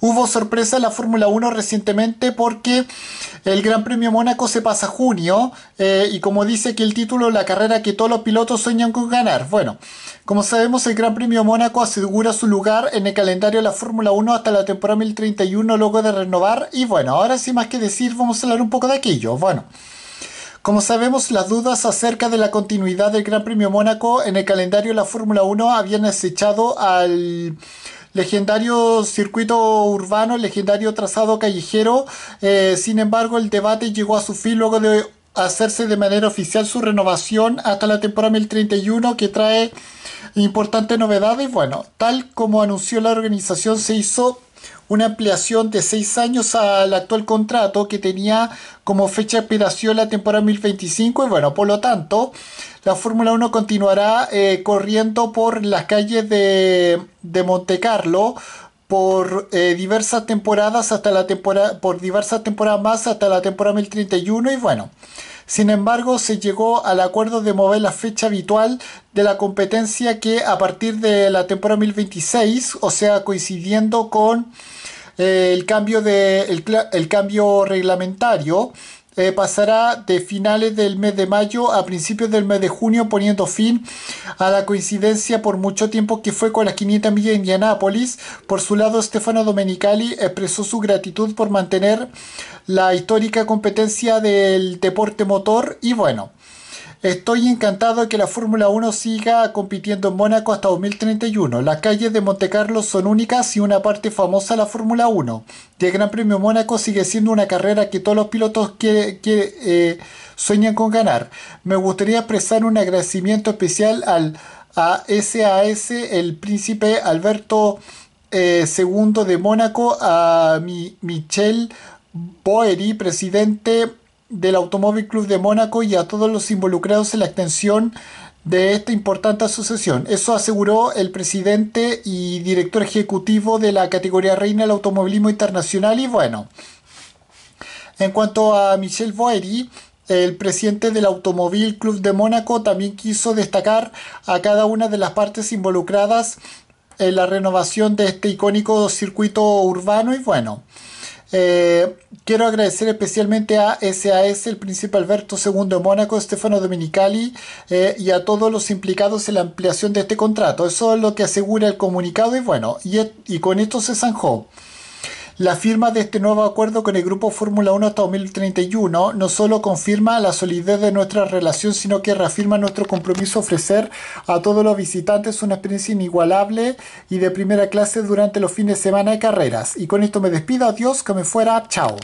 Hubo sorpresa en la Fórmula 1 recientemente porque el Gran Premio Mónaco se pasa a junio eh, y como dice aquí el título, la carrera que todos los pilotos sueñan con ganar. Bueno, como sabemos el Gran Premio Mónaco asegura su lugar en el calendario de la Fórmula 1 hasta la temporada 1031 luego de renovar y bueno, ahora sin más que decir vamos a hablar un poco de aquello. Bueno. Como sabemos, las dudas acerca de la continuidad del Gran Premio Mónaco en el calendario de la Fórmula 1 habían acechado al legendario circuito urbano, legendario trazado callejero. Eh, sin embargo, el debate llegó a su fin luego de hacerse de manera oficial su renovación hasta la temporada 1031 que trae importantes novedades. Bueno, tal como anunció la organización, se hizo una ampliación de seis años al actual contrato que tenía como fecha de expiración la temporada 1025 y bueno, por lo tanto, la Fórmula 1 continuará eh, corriendo por las calles de, de Monte por eh, diversas temporadas hasta la temporada por diversas temporadas más hasta la temporada 1031 y bueno sin embargo, se llegó al acuerdo de mover la fecha habitual de la competencia que a partir de la temporada 2026, o sea, coincidiendo con eh, el, cambio de, el cambio reglamentario, eh, pasará de finales del mes de mayo a principios del mes de junio, poniendo fin a la coincidencia por mucho tiempo que fue con la 500 millas de Indianápolis. Por su lado, Stefano Domenicali expresó su gratitud por mantener la histórica competencia del deporte motor y bueno. Estoy encantado de que la Fórmula 1 siga compitiendo en Mónaco hasta 2031. Las calles de Monte Carlo son únicas y una parte famosa de la Fórmula 1. Y el Gran Premio Mónaco sigue siendo una carrera que todos los pilotos eh, sueñan con ganar. Me gustaría expresar un agradecimiento especial al a SAS, el príncipe Alberto II eh, de Mónaco, a mi, Michel Boeri, presidente del Automóvil Club de Mónaco y a todos los involucrados en la extensión de esta importante asociación. Eso aseguró el presidente y director ejecutivo de la categoría reina del automovilismo internacional y bueno. En cuanto a Michel Boeri, el presidente del Automóvil Club de Mónaco también quiso destacar a cada una de las partes involucradas en la renovación de este icónico circuito urbano y bueno. Eh, quiero agradecer especialmente a SAS, el príncipe Alberto II de Mónaco, Estefano Dominicali eh, y a todos los implicados en la ampliación de este contrato. Eso es lo que asegura el comunicado y bueno, y, y con esto se zanjó. La firma de este nuevo acuerdo con el Grupo Fórmula 1 hasta 2031 no solo confirma la solidez de nuestra relación, sino que reafirma nuestro compromiso ofrecer a todos los visitantes una experiencia inigualable y de primera clase durante los fines de semana de carreras. Y con esto me despido, adiós, que me fuera, chao.